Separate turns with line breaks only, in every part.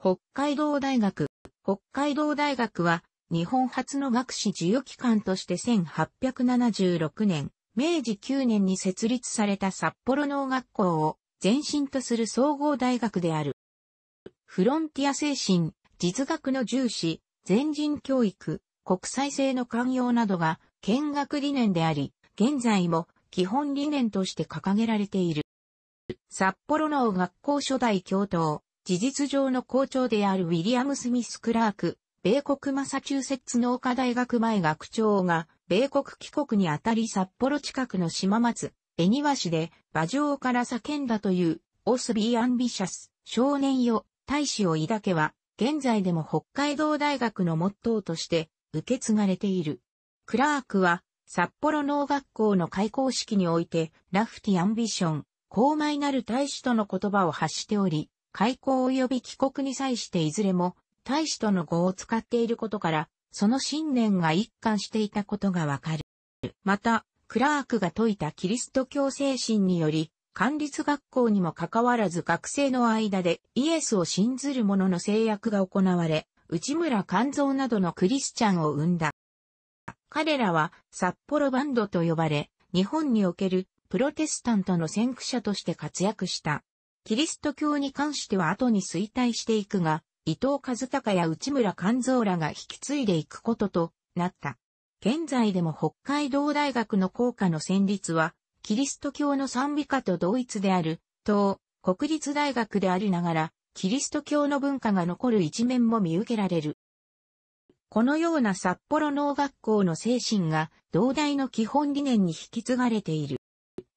北海道大学。北海道大学は、日本初の学士授与機関として1876年、明治9年に設立された札幌農学校を前身とする総合大学である。フロンティア精神、実学の重視、全人教育、国際性の寛容などが見学理念であり、現在も基本理念として掲げられている。札幌農学校初代教頭、事実上の校長であるウィリアム・スミス・クラーク、米国マサチューセッツ農科大学前学長が、米国帰国にあたり札幌近くの島松、恵庭市で、馬上から叫んだという、オスビー・アンビシャス、少年よ、大使を抱けは、現在でも北海道大学のモットーとして、受け継がれている。クラークは、札幌農学校の開校式において、ラフティ・アンビション、高邁なる大使との言葉を発しており、開港及び帰国に際していずれも、大使との語を使っていることから、その信念が一貫していたことがわかる。また、クラークが説いたキリスト教精神により、管理学校にもかかわらず学生の間でイエスを信ずる者の制約が行われ、内村勘蔵などのクリスチャンを生んだ。彼らは札幌バンドと呼ばれ、日本におけるプロテスタントの先駆者として活躍した。キリスト教に関しては後に衰退していくが、伊藤和孝や内村勘蔵らが引き継いでいくこととなった。現在でも北海道大学の校歌の旋律は、キリスト教の賛美歌と同一である、東、国立大学でありながら、キリスト教の文化が残る一面も見受けられる。このような札幌農学校の精神が、同大の基本理念に引き継がれている。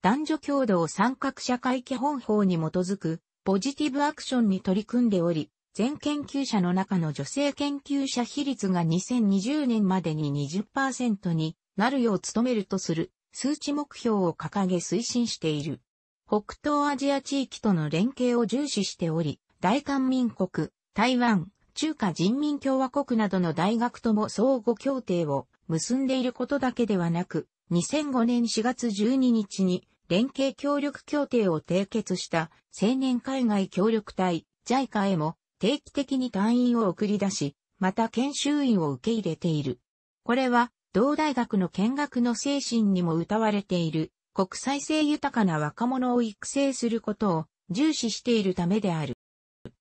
男女共同参画社会基本法に基づくポジティブアクションに取り組んでおり、全研究者の中の女性研究者比率が2020年までに20%になるよう努めるとする数値目標を掲げ推進している。北東アジア地域との連携を重視しており、大韓民国、台湾、中華人民共和国などの大学とも相互協定を結んでいることだけではなく、2005年4月12日に連携協力協定を締結した青年海外協力隊 JICA へも定期的に隊員を送り出し、また研修員を受け入れている。これは同大学の見学の精神にも謳われている国際性豊かな若者を育成することを重視しているためである。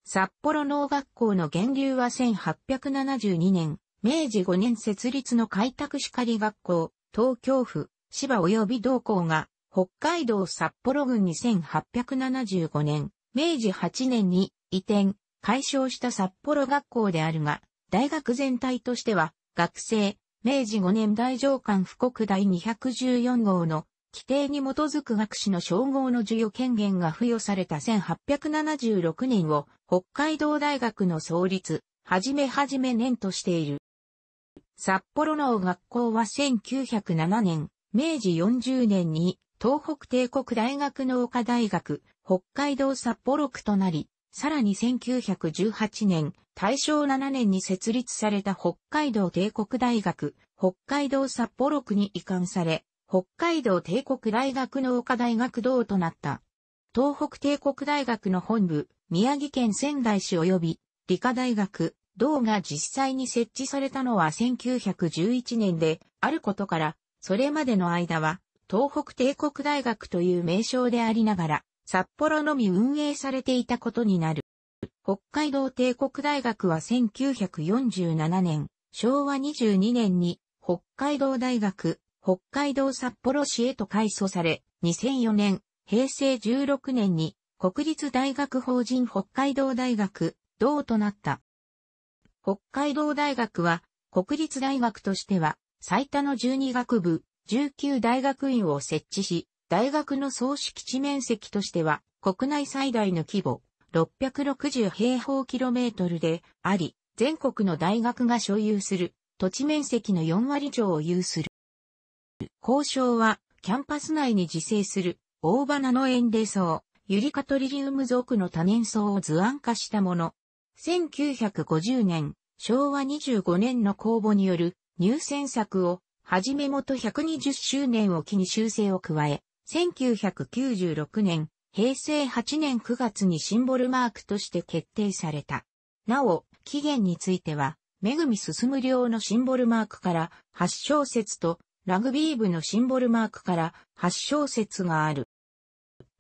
札幌農学校の源流は1872年、明治5年設立の開拓かり学校、東京府、芝及び同校が北海道札幌郡2875年、明治8年に移転、解消した札幌学校であるが、大学全体としては、学生、明治5年大上官布告第214号の規定に基づく学士の称号の授与権限が付与された1876年を北海道大学の創立、はじめはじめ年としている。札幌の学校は1907年、明治40年に東北帝国大学農科大学、北海道札幌区となり、さらに1918年、大正7年に設立された北海道帝国大学、北海道札幌区に移管され、北海道帝国大学農科大学堂となった。東北帝国大学の本部、宮城県仙台市及び、理科大学、道が実際に設置されたのは1911年で、あることから、それまでの間は、東北帝国大学という名称でありながら、札幌のみ運営されていたことになる。北海道帝国大学は1947年、昭和22年に北海道大学、北海道札幌市へと改組され、2004年、平成16年に国立大学法人北海道大学、同となった。北海道大学は国立大学としては最多の12学部、19大学院を設置し、大学の総敷地面積としては国内最大の規模660平方キロメートルであり、全国の大学が所有する土地面積の4割以上を有する。交渉はキャンパス内に自生する大花の園霊草、ユリカトリリウム属の多年草を図案化したもの。1950年、昭和25年の公募による入選作をはじめと120周年を機に修正を加え、1996年、平成8年9月にシンボルマークとして決定された。なお、期限については、めぐみ進む量のシンボルマークから8小節と、ラグビー部のシンボルマークから8小節がある。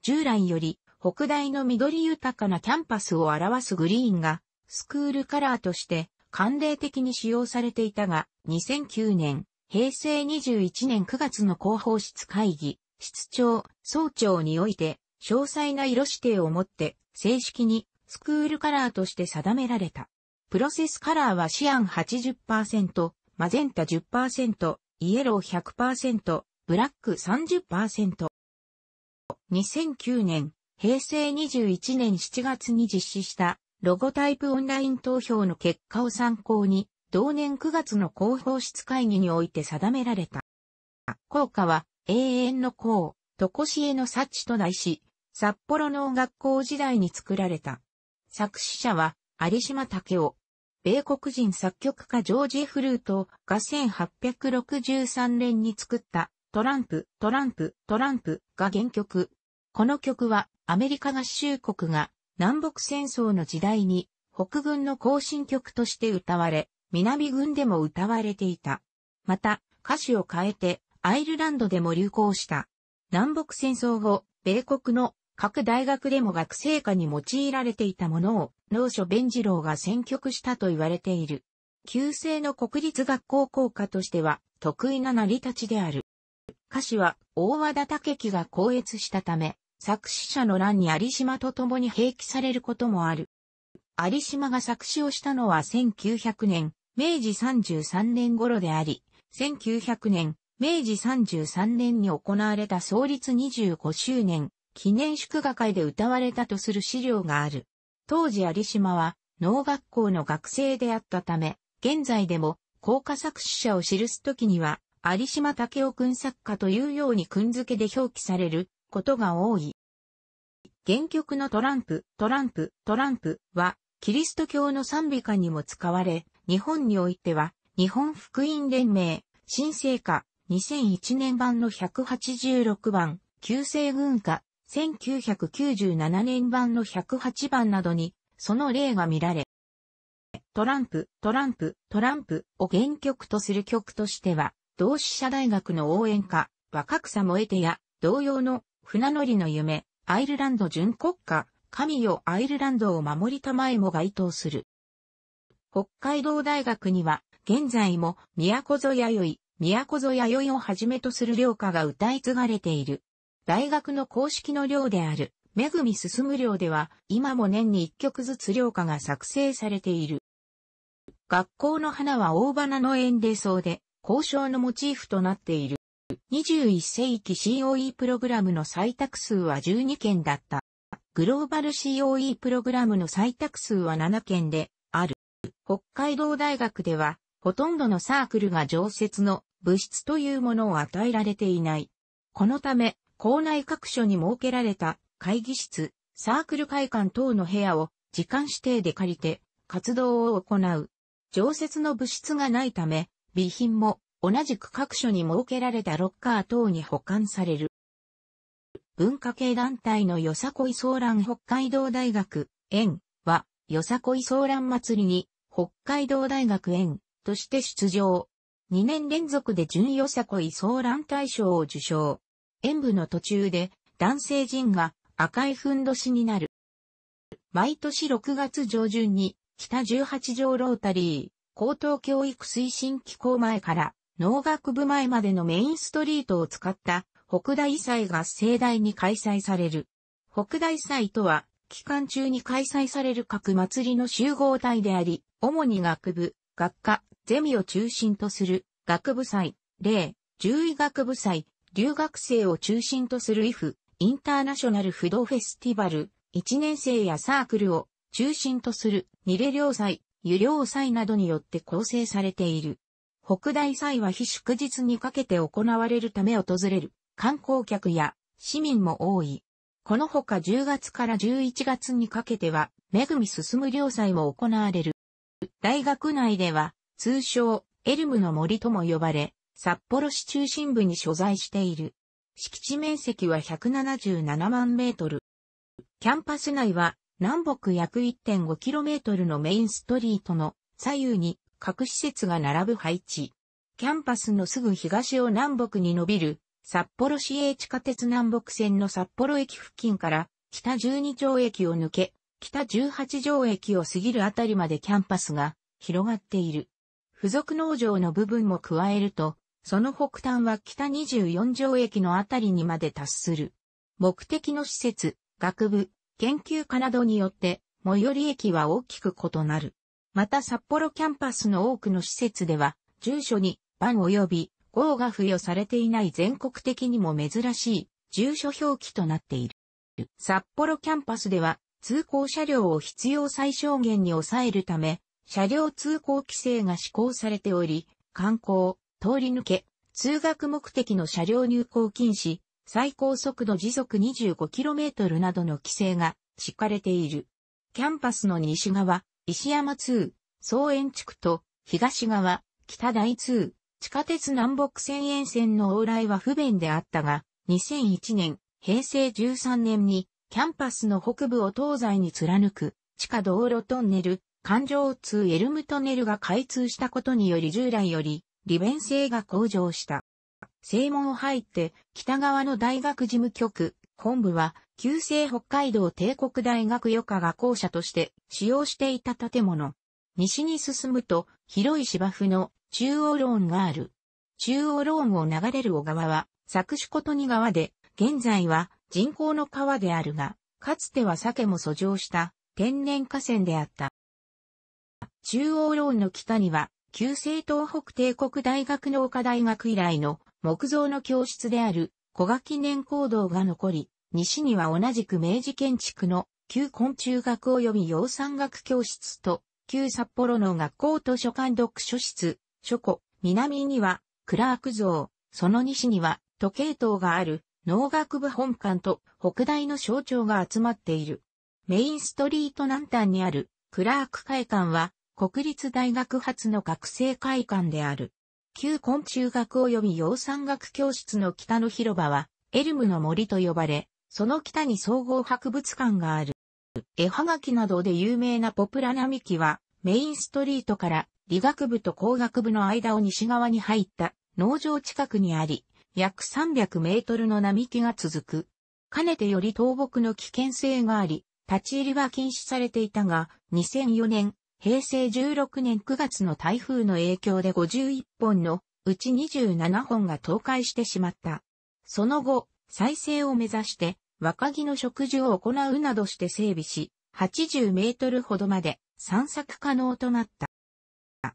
従来より、北大の緑豊かなキャンパスを表すグリーンが、スクールカラーとして、慣例的に使用されていたが、2009年、平成21年9月の広報室会議、室長、総長において、詳細な色指定をもって、正式にスクールカラーとして定められた。プロセスカラーはシアン80%、マゼンタ10%、イエロー100%、ブラック30%。2009年、平成21年7月に実施したロゴタイプオンライン投票の結果を参考に、同年9月の広報室会議において定められた。校歌は、永遠の功、とこしえの幸と題し、札幌農学校時代に作られた。作詞者は、有島武夫。米国人作曲家ジョージ・フルートが1863年に作ったトランプ、トランプ、トランプが原曲。この曲はアメリカ合衆国が南北戦争の時代に北軍の行進曲として歌われ、南軍でも歌われていた。また、歌詞を変えて、アイルランドでも流行した。南北戦争後、米国の各大学でも学生歌に用いられていたものを、農書弁次郎が選曲したと言われている。旧制の国立学校校歌としては、得意な成り立ちである。歌詞は、大和田武樹が校閲したため、作詞者の欄に有島と共に併記されることもある。有島が作詞をしたのは1900年、明治33年頃であり、1900年、明治33年に行われた創立25周年記念祝賀会で歌われたとする資料がある。当時有島は農学校の学生であったため、現在でも高歌作詞者を記すときには、有島武雄君作家というように君付けで表記されることが多い。原曲のトランプ、トランプ、トランプは、キリスト教の賛美歌にも使われ、日本においては、日本福音連盟、新生歌、2001年版の186番、旧制軍化、1997年版の108番などに、その例が見られ、トランプ、トランプ、トランプを原曲とする曲としては、同志社大学の応援歌、若草燃えてや、同様の、船乗りの夢、アイルランド純国家、神よアイルランドを守りたまえも該当する。北海道大学には、現在も、宮古ぞよい、宮古ぞよいをはじめとする寮歌が歌い継がれている。大学の公式の寮である、めぐみ進む寮では、今も年に一曲ずつ寮歌が作成されている。学校の花は大花の園でそうで、交渉のモチーフとなっている。21世紀 COE プログラムの採択数は12件だった。グローバル COE プログラムの採択数は7件で、北海道大学では、ほとんどのサークルが常設の物質というものを与えられていない。このため、校内各所に設けられた会議室、サークル会館等の部屋を時間指定で借りて活動を行う。常設の物質がないため、備品も同じく各所に設けられたロッカー等に保管される。文化系団体のよさこい騒乱北海道大学、園は、よさこい騒乱祭りに、北海道大学園として出場。2年連続で準よさこい騒乱大賞を受賞。演舞の途中で、男性陣が赤いふんどしになる。毎年6月上旬に、北18条ロータリー、高等教育推進機構前から、農学部前までのメインストリートを使った、北大祭が盛大に開催される。北大祭とは、期間中に開催される各祭りの集合体であり、主に学部、学科、ゼミを中心とする学部祭、例、獣医学部祭、留学生を中心とする IF、インターナショナル不動フェスティバル、1年生やサークルを中心とするニレ領祭、湯領祭などによって構成されている。北大祭は非祝日にかけて行われるため訪れる観光客や市民も多い。このほか10月から11月にかけては、めぐみ進む良祭も行われる。大学内では、通称、エルムの森とも呼ばれ、札幌市中心部に所在している。敷地面積は177万メートル。キャンパス内は、南北約 1.5km のメインストリートの左右に各施設が並ぶ配置。キャンパスのすぐ東を南北に伸びる札幌市営地下鉄南北線の札幌駅付近から北12条駅を抜け、北18条駅を過ぎるあたりまでキャンパスが広がっている。付属農場の部分も加えると、その北端は北24条駅のあたりにまで達する。目的の施設、学部、研究家などによって、最寄り駅は大きく異なる。また札幌キャンパスの多くの施設では、住所に、番及び号が付与されていない全国的にも珍しい住所表記となっている。札幌キャンパスでは通行車両を必要最小限に抑えるため、車両通行規制が施行されており、観光、通り抜け、通学目的の車両入港禁止、最高速度時速 25km などの規制が敷かれている。キャンパスの西側、石山通、総園地区と東側、北大通、地下鉄南北線沿線の往来は不便であったが、2001年、平成13年に、キャンパスの北部を東西に貫く、地下道路トンネル、環状通エルムトンネルが開通したことにより従来より、利便性が向上した。正門を入って、北側の大学事務局、本部は、旧制北海道帝国大学余科が校舎として使用していた建物。西に進むと、広い芝生の中央ローンがある。中央ローンを流れる小川は、作詞ことに川で、現在は人工の川であるが、かつては鮭も遡上した天然河川であった。中央ローンの北には、旧西東北帝国大学農科大学以来の木造の教室である小賀記念講堂が残り、西には同じく明治建築の旧昆虫学及び養蚕学教室と、旧札幌の学校図書館読書室、諸湖、南には、クラーク像、その西には、時計塔がある、農学部本館と、北大の象徴が集まっている。メインストリート南端にある、クラーク会館は、国立大学発の学生会館である。旧昆虫学及び洋産学教室の北の広場は、エルムの森と呼ばれ、その北に総合博物館がある。絵はがきなどで有名なポプラ並木は、メインストリートから理学部と工学部の間を西側に入った農場近くにあり、約300メートルの並木が続く。かねてより倒木の危険性があり、立ち入りは禁止されていたが、2004年、平成16年9月の台風の影響で51本のうち27本が倒壊してしまった。その後、再生を目指して、若木の植樹を行うなどして整備し、80メートルほどまで散策可能となった。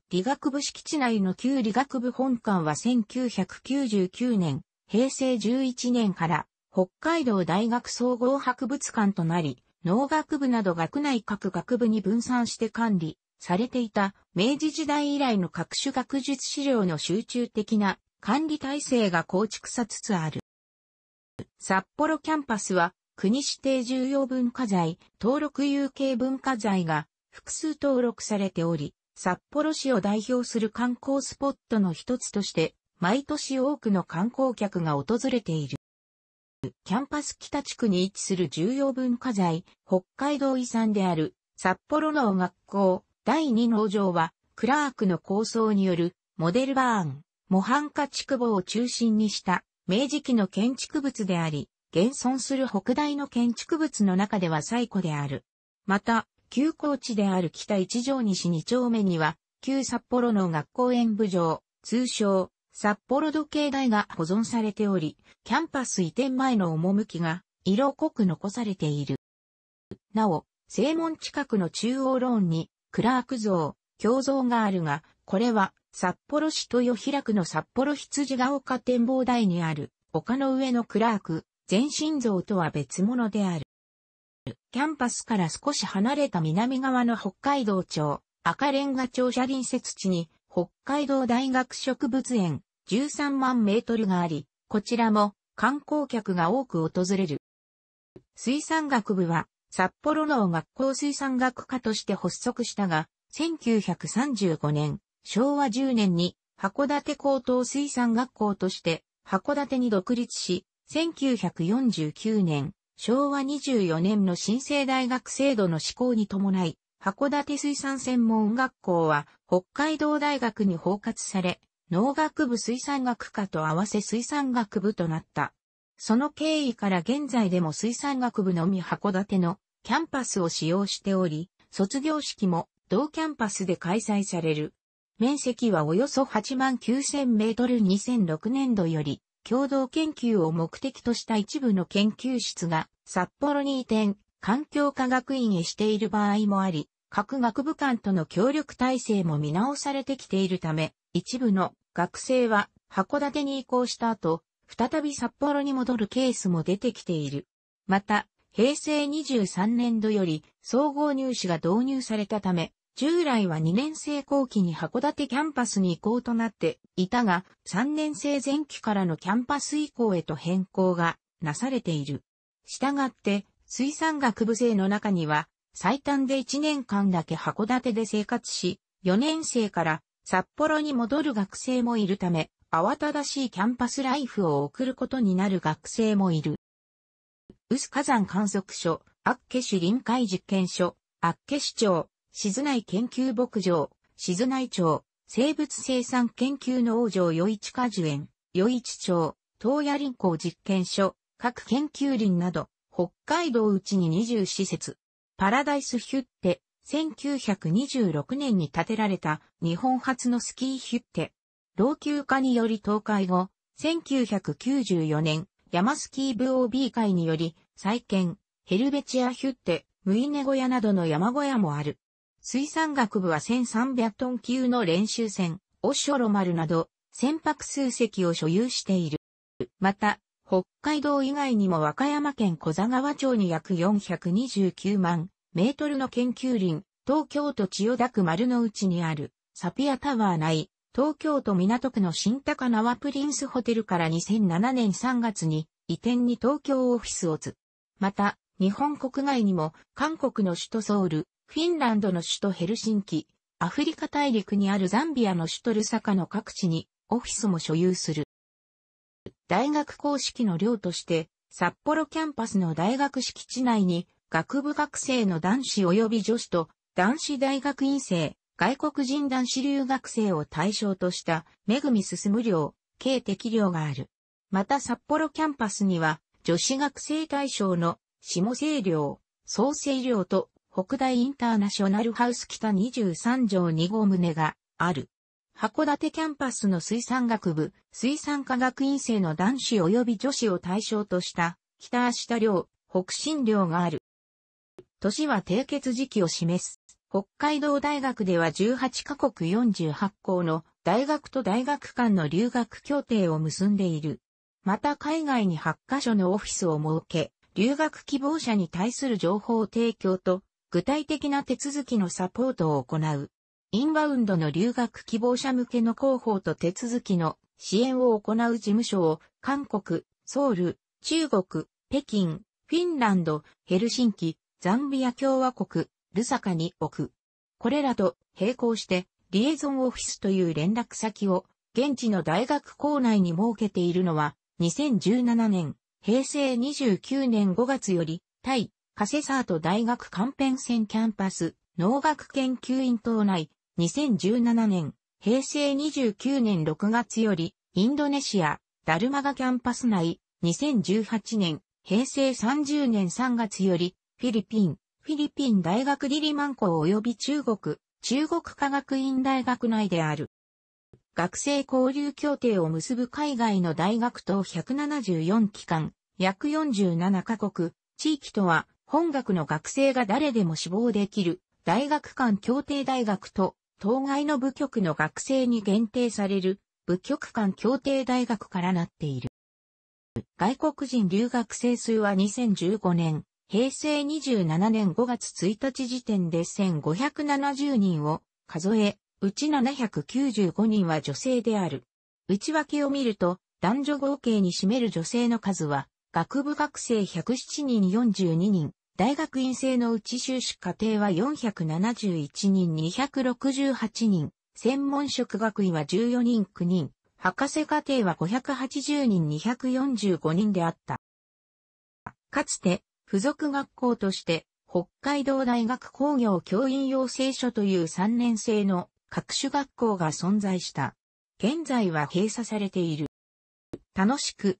理学部敷地内の旧理学部本館は1999年、平成11年から北海道大学総合博物館となり、農学部など学内各学部に分散して管理されていた明治時代以来の各種学術資料の集中的な管理体制が構築さつつある。札幌キャンパスは国指定重要文化財、登録有形文化財が複数登録されており、札幌市を代表する観光スポットの一つとして、毎年多くの観光客が訪れている。キャンパス北地区に位置する重要文化財、北海道遺産である札幌農学校第二農場は、クラークの構想によるモデルバーン、模範化畜房を中心にした明治期の建築物であり、現存する北大の建築物の中では最古である。また、旧校地である北一条西二丁目には、旧札幌の学校演舞場、通称、札幌時計台が保存されており、キャンパス移転前の趣が色濃く残されている。なお、正門近くの中央ローンに、クラーク像、胸像があるが、これは、札幌市豊平区の札幌羊ヶ丘展望台にある、丘の上のクラーク、全身像とは別物である。キャンパスから少し離れた南側の北海道庁、赤レンガ庁舎隣接地に、北海道大学植物園、13万メートルがあり、こちらも観光客が多く訪れる。水産学部は、札幌の学校水産学科として発足したが、1935年、昭和10年に函館高等水産学校として函館に独立し、1949年、昭和24年の新生大学制度の施行に伴い、函館水産専門学校は北海道大学に包括され、農学部水産学科と合わせ水産学部となった。その経緯から現在でも水産学部のみ函館のキャンパスを使用しており、卒業式も同キャンパスで開催される。面積はおよそ8万9000メートル2006年度より共同研究を目的とした一部の研究室が札幌に移転、環境科学院へしている場合もあり、各学部間との協力体制も見直されてきているため、一部の学生は函館に移行した後、再び札幌に戻るケースも出てきている。また、平成23年度より総合入試が導入されたため、従来は2年生後期に函館キャンパスに移行となっていたが、3年生前期からのキャンパス移行へと変更がなされている。したがって、水産学部生の中には、最短で1年間だけ函館で生活し、4年生から札幌に戻る学生もいるため、慌ただしいキャンパスライフを送ることになる学生もいる。薄火山観測所、厚岸臨海実験所、厚岸町、静内研究牧場、静内町、生物生産研究の王余市果樹園、余市町、東野林港実験所、各研究林など、北海道うちに20施設。パラダイスヒュッテ、1926年に建てられた日本初のスキーヒュッテ。老朽化により倒壊後、1994年、山スキー部 OB 会により、再建、ヘルベチアヒュッテ、ムイネ小屋などの山小屋もある。水産学部は1300トン級の練習船、オショロ丸など、船舶数隻を所有している。また、北海道以外にも和歌山県小座川町に約429万メートルの研究林、東京都千代田区丸の内にあるサピアタワー内、東京都港区の新高輪プリンスホテルから2007年3月に移転に東京オフィスをつ。また、日本国外にも韓国の首都ソウル、フィンランドの首都ヘルシンキ、アフリカ大陸にあるザンビアの首都ルサカの各地にオフィスも所有する。大学公式の寮として、札幌キャンパスの大学敷地内に、学部学生の男子及び女子と男子大学院生、外国人男子留学生を対象とした、めぐみ進む寮、計適寮がある。また札幌キャンパスには、女子学生対象の下生寮、創生寮と北大インターナショナルハウス北23条2号棟がある。函館キャンパスの水産学部、水産科学院生の男子及び女子を対象とした北明日寮、北新寮がある。年は締結時期を示す。北海道大学では18カ国48校の大学と大学間の留学協定を結んでいる。また海外に8カ所のオフィスを設け、留学希望者に対する情報提供と具体的な手続きのサポートを行う。インバウンドの留学希望者向けの広報と手続きの支援を行う事務所を韓国、ソウル、中国、北京、フィンランド、ヘルシンキ、ザンビア共和国、ルサカに置く。これらと並行して、リエゾンオフィスという連絡先を現地の大学校内に設けているのは、2017年、平成29年5月より、イ、カセサート大学カンペンセンキャンパス、農学研究院党内、2017年、平成29年6月より、インドネシア、ダルマガキャンパス内、2018年、平成30年3月より、フィリピン、フィリピン大学リリマン校及び中国、中国科学院大学内である。学生交流協定を結ぶ海外の大学と174機関、約47カ国、地域とは、本学の学生が誰でも志望できる、大学間協定大学と、当該の部局の学生に限定される、部局間協定大学からなっている。外国人留学生数は2015年、平成27年5月1日時点で1570人を数え、うち795人は女性である。内訳を見ると、男女合計に占める女性の数は学部学生107人42人、大学院生のうち修士課程は471人268人、専門職学位は14人9人、博士課程は580人245人であった。かつて、付属学校として、北海道大学工業教員養成所という3年生の各種学校が存在した。現在は閉鎖されている。楽しく、